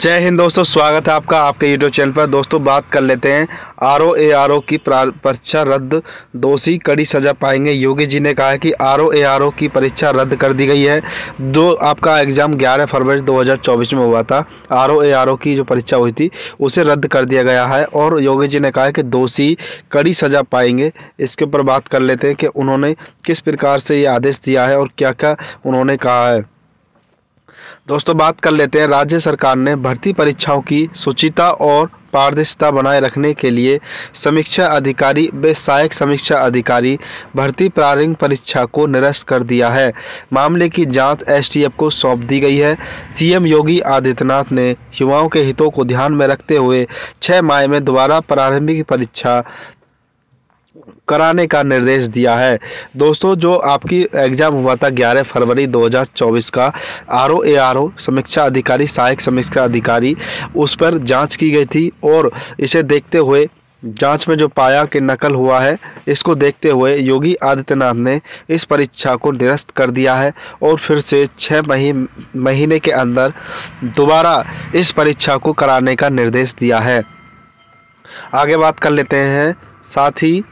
जय हिंद दोस्तों स्वागत है आपका आपके यूट्यूब चैनल पर दोस्तों बात कर लेते हैं R O A R O की परीक्षा रद्द दोषी कड़ी सजा पाएंगे योगी जी ने कहा है कि R O A R O की परीक्षा रद्द कर दी गई है दो आपका एग्ज़ाम 11 फरवरी 2024 में हुआ था R O A R O की जो परीक्षा हुई थी उसे रद्द कर दिया गया है और योगी जी ने कहा है कि दोषी कड़ी सजा पाएंगे इसके ऊपर बात कर लेते हैं कि उन्होंने किस प्रकार से ये आदेश दिया है और क्या क्या उन्होंने कहा है दोस्तों बात कर लेते हैं राज्य सरकार ने भर्ती परीक्षाओं की सुचिता और पारदर्शिता बनाए रखने के लिए समीक्षा अधिकारी व सहायक समीक्षा अधिकारी भर्ती प्रारंभिक परीक्षा को निरस्त कर दिया है मामले की जांच एसटीएफ को सौंप दी गई है सीएम योगी आदित्यनाथ ने युवाओं के हितों को ध्यान में रखते हुए छः माह में दोबारा प्रारंभिक परीक्षा कराने का निर्देश दिया है दोस्तों जो आपकी एग्ज़ाम हुआ था ग्यारह फरवरी 2024 का R O A R O समीक्षा अधिकारी सहायक समीक्षा अधिकारी उस पर जांच की गई थी और इसे देखते हुए जांच में जो पाया कि नकल हुआ है इसको देखते हुए योगी आदित्यनाथ ने इस परीक्षा को निरस्त कर दिया है और फिर से छः मही महीने के अंदर दोबारा इस परीक्षा को कराने का निर्देश दिया है आगे बात कर लेते हैं साथ ही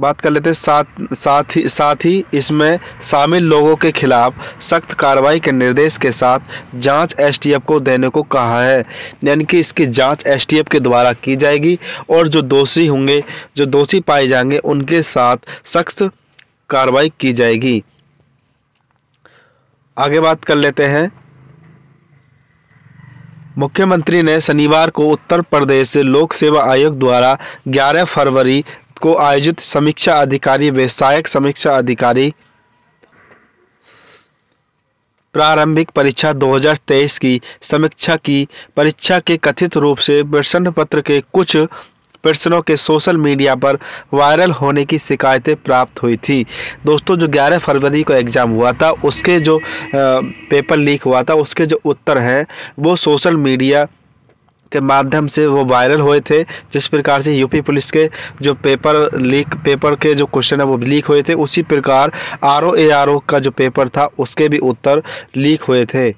बात कर लेते हैं साथ साथ ही साथ ही इसमें शामिल लोगों के खिलाफ सख्त कार्रवाई के निर्देश के साथ जांच एसटीएफ को देने को कहा है यानी कि इसकी जांच एसटीएफ के द्वारा की जाएगी और जो दोषी होंगे जो दोषी पाए जाएंगे उनके साथ सख्त कार्रवाई की जाएगी आगे बात कर लेते हैं मुख्यमंत्री ने शनिवार को उत्तर प्रदेश लोक सेवा आयोग द्वारा 11 फरवरी को आयोजित समीक्षा अधिकारी सहायक समीक्षा अधिकारी प्रारंभिक परीक्षा 2023 की समीक्षा की परीक्षा के कथित रूप से प्रश्न पत्र के कुछ प्रश्नों के सोशल मीडिया पर वायरल होने की शिकायतें प्राप्त हुई थी दोस्तों जो 11 फरवरी को एग्ज़ाम हुआ था उसके जो पेपर लीक हुआ था उसके जो उत्तर हैं वो सोशल मीडिया के माध्यम से वो वायरल हुए थे जिस प्रकार से यूपी पुलिस के जो पेपर लीक पेपर के जो क्वेश्चन है वो लीक हुए थे उसी प्रकार R O A R O का जो पेपर था उसके भी उत्तर लीक हुए थे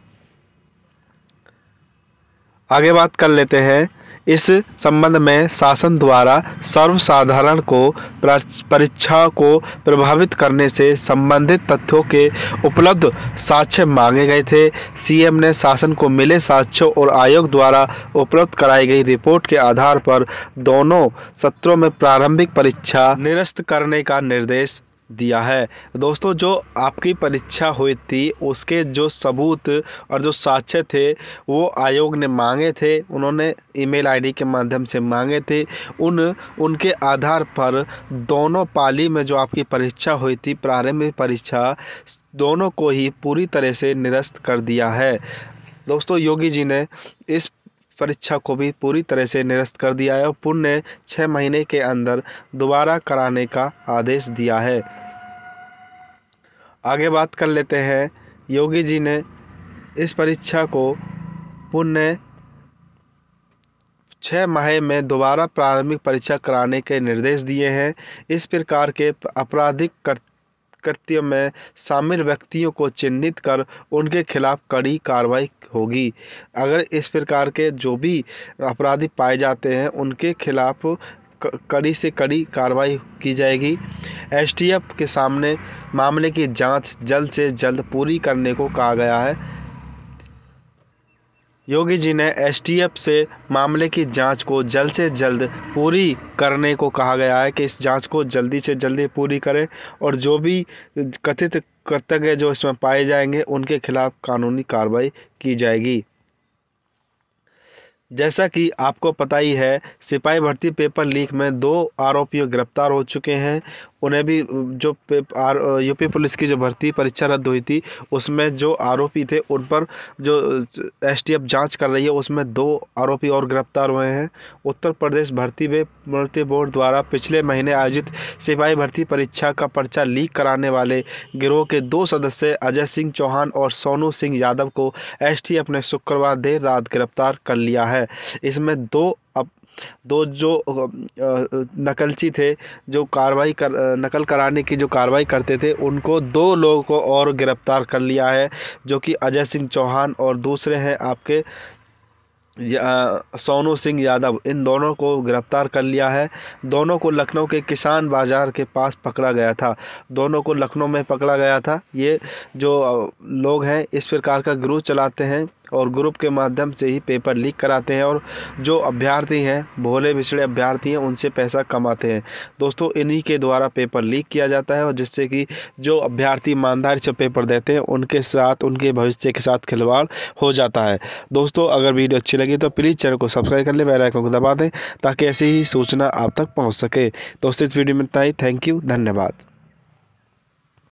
आगे बात कर लेते हैं इस संबंध में शासन द्वारा सर्वसाधारण को परीक्षा को प्रभावित करने से संबंधित तथ्यों के उपलब्ध साक्ष्य मांगे गए थे सीएम ने शासन को मिले साक्ष्यों और आयोग द्वारा उपलब्ध कराई गई रिपोर्ट के आधार पर दोनों सत्रों में प्रारंभिक परीक्षा निरस्त करने का निर्देश दिया है दोस्तों जो आपकी परीक्षा हुई थी उसके जो सबूत और जो साक्ष्य थे वो आयोग ने मांगे थे उन्होंने ईमेल आईडी के माध्यम से मांगे थे उन उनके आधार पर दोनों पाली में जो आपकी परीक्षा हुई थी प्रारंभिक परीक्षा दोनों को ही पूरी तरह से निरस्त कर दिया है दोस्तों योगी जी ने इस परीक्षा को भी पूरी तरह से निरस्त कर दिया है और पुण्य छः महीने के अंदर दोबारा कराने का आदेश दिया है आगे बात कर लेते हैं योगी जी ने इस परीक्षा को पुण्य छः माह में दोबारा प्रारंभिक परीक्षा कराने के निर्देश दिए हैं इस प्रकार के आपराधिक कृत्यों में शामिल व्यक्तियों को चिन्हित कर उनके खिलाफ कड़ी कार्रवाई होगी अगर इस प्रकार के जो भी अपराधी पाए जाते हैं उनके खिलाफ कड़ी से कड़ी कार्रवाई की जाएगी एसटीएफ के सामने मामले की जांच जल्द से जल्द पूरी करने को कहा गया है योगी जी ने एसटीएफ से मामले की जांच को जल्द से जल्द पूरी करने को कहा गया है कि इस जांच को जल्दी से जल्दी पूरी करें और जो भी कथित कर्तव्य जो इसमें पाए जाएंगे उनके खिलाफ कानूनी कार्रवाई की जाएगी जैसा कि आपको पता ही है सिपाही भर्ती पेपर लीक में दो आरोपी गिरफ्तार हो चुके हैं उन्हें भी जो आर यूपी पुलिस की जो भर्ती परीक्षा रद्द हुई थी उसमें जो आरोपी थे उन पर जो एसटीएफ जांच कर रही है उसमें दो आरोपी और गिरफ्तार हुए हैं उत्तर प्रदेश भर्ती भर्ती बोर्ड द्वारा पिछले महीने आयोजित सिपाही भर्ती परीक्षा का पर्चा लीक कराने वाले गिरोह के दो सदस्य अजय सिंह चौहान और सोनू सिंह यादव को एस ने शुक्रवार देर रात गिरफ्तार कर लिया है है इसमें दो अब दो जो नकलची थे जो कार्रवाई कर नकल कराने की जो कार्रवाई करते थे उनको दो लोगों को और गिरफ़्तार कर लिया है जो कि अजय सिंह चौहान और दूसरे हैं आपके सोनू सिंह यादव इन दोनों को गिरफ्तार कर लिया है दोनों को लखनऊ के किसान बाज़ार के पास पकड़ा गया था दोनों को लखनऊ में पकड़ा गया था ये जो लोग हैं इस प्रकार का ग्रुप चलाते हैं और ग्रुप के माध्यम से ही पेपर लीक कराते हैं और जो अभ्यर्थी हैं भोले बिछड़े अभ्यर्थी हैं उनसे पैसा कमाते हैं दोस्तों इन्हीं के द्वारा पेपर लीक किया जाता है और जिससे कि जो अभ्यर्थी ईमानदारी से पेपर देते हैं उनके साथ उनके भविष्य के साथ खिलवाड़ हो जाता है दोस्तों अगर वीडियो अच्छी लगी तो प्लीज़ चैनल को सब्सक्राइब कर लें बेलाइकन को दबा दें ताकि ऐसी ही सूचना आप तक पहुँच सके दोस्तों इस वीडियो में इतना ही थैंक यू धन्यवाद